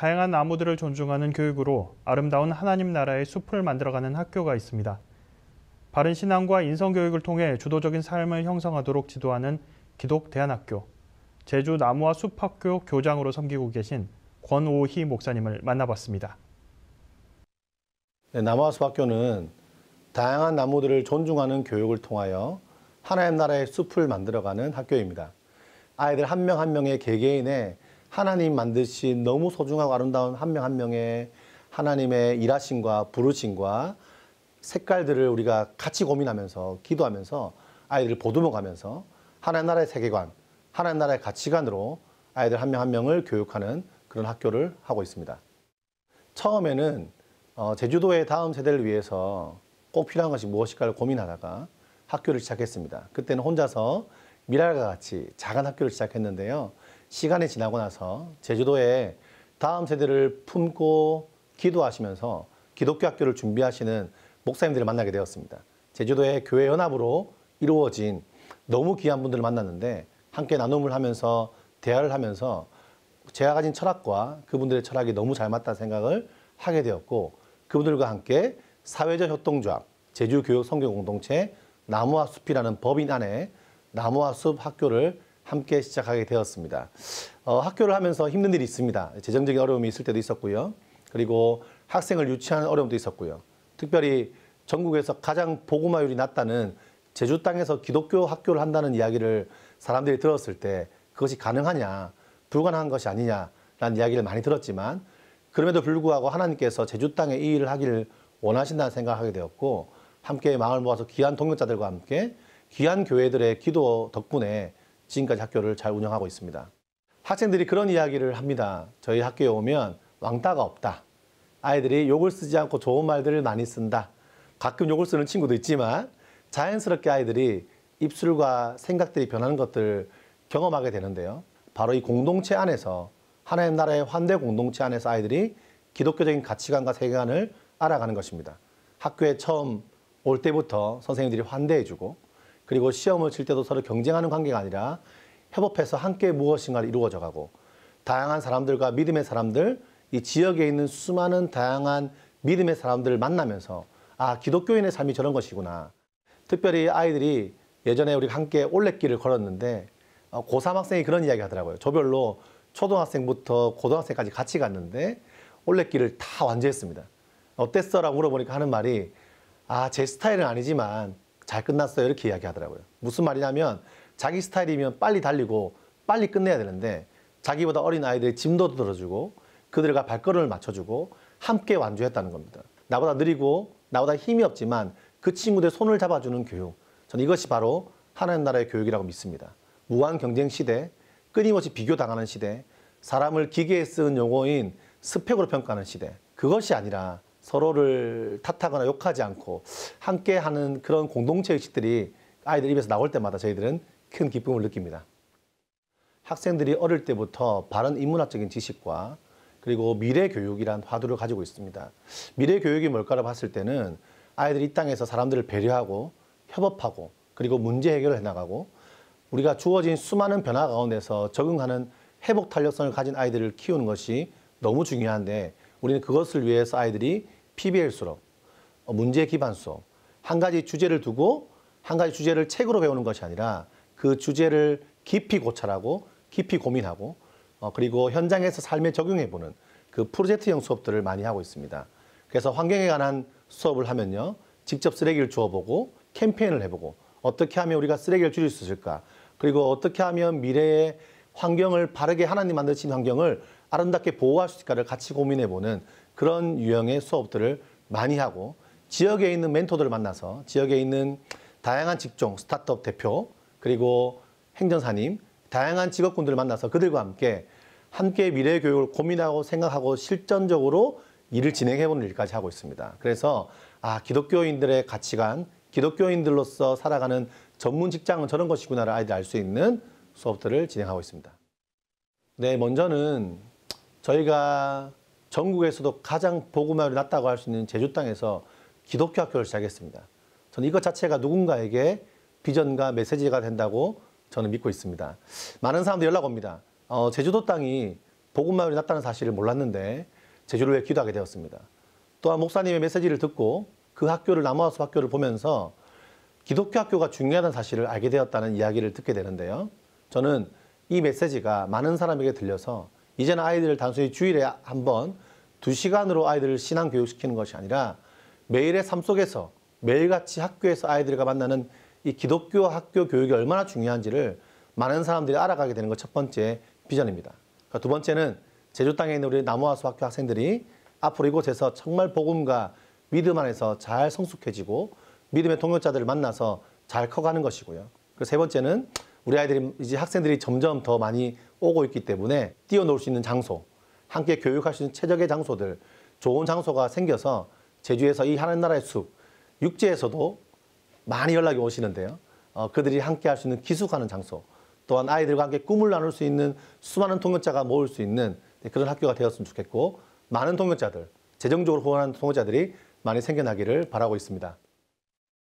다양한 나무들을 존중하는 교육으로 아름다운 하나님 나라의 숲을 만들어가는 학교가 있습니다. 바른 신앙과 인성 교육을 통해 주도적인 삶을 형성하도록 지도하는 기독 대한학교 제주 나무와 숲학교 교장으로 섬기고 계신 권오희 목사님을 만나봤습니다. 네, 나무와 숲학교는 다양한 나무들을 존중하는 교육을 통하여 하나님 나라의 숲을 만들어가는 학교입니다. 아이들 한 명한 한 명의 개개인의 하나님 만드신 너무 소중하고 아름다운 한 명한 한 명의 하나님의 일하심과 부르심과 색깔들을 우리가 같이 고민하면서 기도하면서 아이들을 보듬어 가면서 하나의 나라의 세계관, 하나의 나라의 가치관으로 아이들 한 명 한 명을 교육하는 그런 학교를 하고 있습니다. 처음에는 어, 제주도의 다음 세대를 위해서 꼭 필요한 것이 무엇일까를 고민하다가 학교를 시작했습니다. 그때는 혼자서 미랄과 같이 작은 학교를 시작했는데요. 시간이 지나고 나서 제주도에 다음 세대를 품고 기도하시면서 기독교 학교를 준비하시는 목사님들을 만나게 되었습니다. 제주도의 교회 연합으로 이루어진 너무 귀한 분들을 만났는데 함께 나눔을 하면서 대화를 하면서 제가 가진 철학과 그분들의 철학이 너무 잘 맞다 생각을 하게 되었고 그분들과 함께 사회적 협동조합 제주교육 성교 공동체 나무와 숲이라는 법인 안에 나무와 숲 학교를 함께 시작하게 되었습니다. 어, 학교를 하면서 힘든 일이 있습니다. 재정적인 어려움이 있을 때도 있었고요. 그리고 학생을 유치하는 어려움도 있었고요. 특별히 전국에서 가장 보고마율이 낮다는 제주 땅에서 기독교 학교를 한다는 이야기를 사람들이 들었을 때 그것이 가능하냐, 불가능한 것이 아니냐라는 이야기를 많이 들었지만 그럼에도 불구하고 하나님께서 제주 땅에 이 일을 하기를 원하신다는 생각하게 되었고 함께 마음을 모아서 귀한 동역자들과 함께 귀한 교회들의 기도 덕분에 지금까지 학교를 잘 운영하고 있습니다. 학생들이 그런 이야기를 합니다. 저희 학교에 오면 왕따가 없다. 아이들이 욕을 쓰지 않고 좋은 말들을 많이 쓴다. 가끔 욕을 쓰는 친구도 있지만 자연스럽게 아이들이 입술과 생각들이 변하는 것들을 경험하게 되는데요. 바로 이 공동체 안에서 하나의 나라의 환대 공동체 안에서 아이들이 기독교적인 가치관과 세계관을 알아가는 것입니다. 학교에 처음 올 때부터 선생님들이 환대해주고 그리고 시험을 칠 때도 서로 경쟁하는 관계가 아니라 협업해서 함께 무엇인가를 이루어져 가고 다양한 사람들과 믿음의 사람들, 이 지역에 있는 수많은 다양한 믿음의 사람들을 만나면서 아, 기독교인의 삶이 저런 것이구나. 특별히 아이들이 예전에 우리 함께 올레길을 걸었는데 어, 고3 학생이 그런 이야기 하더라고요. 조별로 초등학생부터 고등학생까지 같이 갔는데 올레길을 다 완주했습니다. 어땠어? 라고 물어보니까 하는 말이 아, 제 스타일은 아니지만 잘 끝났어요. 이렇게 이야기하더라고요. 무슨 말이냐면 자기 스타일이면 빨리 달리고 빨리 끝내야 되는데 자기보다 어린 아이들의 짐도 들어주고 그들과 발걸음을 맞춰주고 함께 완주했다는 겁니다. 나보다 느리고 나보다 힘이 없지만 그 친구들의 손을 잡아주는 교육. 저는 이것이 바로 하나님 나라의 교육이라고 믿습니다. 무한 경쟁 시대, 끊임없이 비교당하는 시대 사람을 기계에 쓰는 용어인 스펙으로 평가하는 시대. 그것이 아니라 서로를 탓하거나 욕하지 않고 함께 하는 그런 공동체 의식들이 아이들 입에서 나올 때마다 저희들은 큰 기쁨을 느낍니다. 학생들이 어릴 때부터 바른 인문학적인 지식과 그리고 미래 교육이란 화두를 가지고 있습니다. 미래 교육이 뭘까를 봤을 때는 아이들이 이 땅에서 사람들을 배려하고 협업하고 그리고 문제 해결을 해나가고 우리가 주어진 수많은 변화 가운데서 적응하는 회복 탄력성을 가진 아이들을 키우는 것이 너무 중요한데 우리는 그것을 위해서 아이들이 PBL 수업, 어, 문제 기반 수업, 한 가지 주제를 두고 한 가지 주제를 책으로 배우는 것이 아니라 그 주제를 깊이 고찰하고 깊이 고민하고 어, 그리고 현장에서 삶에 적용해보는 그 프로젝트형 수업들을 많이 하고 있습니다. 그래서 환경에 관한 수업을 하면요. 직접 쓰레기를 주워보고 캠페인을 해보고 어떻게 하면 우리가 쓰레기를 줄일 수 있을까 그리고 어떻게 하면 미래의 환경을 바르게 하나님 만드신 환경을 아름답게 보호할 수 있을까를 같이 고민해보는 그런 유형의 수업들을 많이 하고 지역에 있는 멘토들을 만나서 지역에 있는 다양한 직종 스타트업 대표 그리고 행정사님 다양한 직업군들을 만나서 그들과 함께 함께 미래 교육을 고민하고 생각하고 실전적으로 일을 진행해보는 일까지 하고 있습니다. 그래서 아 기독교인들의 가치관, 기독교인들로서 살아가는 전문 직장은 저런 것이구나를 아이들이 알수 있는 수업들을 진행하고 있습니다. 네, 먼저는 저희가 전국에서도 가장 보음화율이 낮다고 할 수 있는 제주 땅에서 기독교 학교를 시작했습니다. 저는 이것 자체가 누군가에게 비전과 메시지가 된다고 저는 믿고 있습니다. 많은 사람들이 연락 옵니다. 어, 제주도 땅이 복음화율이 낮다는 사실을 몰랐는데 제주를 왜 기도하게 되었습니다. 또한 목사님의 메시지를 듣고 그 학교를 남아와서 학교를 보면서 기독교 학교가 중요하다는 사실을 알게 되었다는 이야기를 듣게 되는데요. 저는 이 메시지가 많은 사람에게 들려서 이제는 아이들을 단순히 주일에 한 번 두시간으로 아이들을 신앙 교육시키는 것이 아니라 매일의 삶 속에서 매일같이 학교에서 아이들과 만나는 이 기독교 학교 교육이 얼마나 중요한지를 많은 사람들이 알아가게 되는 것 첫 번째 비전입니다. 그러니까 두 번째는 제주 땅에 있는 우리 나무아수 학교 학생들이 앞으로 이곳에서 정말 복음과 믿음 안에서 잘 성숙해지고 믿음의 동역자들을 만나서 잘 커가는 것이고요. 그리고 세 번째는 우리 아이들이 이제 학생들이 점점 더 많이 오고 있기 때문에 뛰어놀 수 있는 장소, 함께 교육할 수 있는 최적의 장소들, 좋은 장소가 생겨서 제주에서 이 하나님 나라의 숲, 육지에서도 많이 연락이 오시는데요. 어, 그들이 함께 할 수 있는 기숙하는 장소, 또한 아이들과 함께 꿈을 나눌 수 있는 수많은 통역자가 모을 수 있는 그런 학교가 되었으면 좋겠고 많은 통역자들, 재정적으로 후원하는 통역자들이 많이 생겨나기를 바라고 있습니다.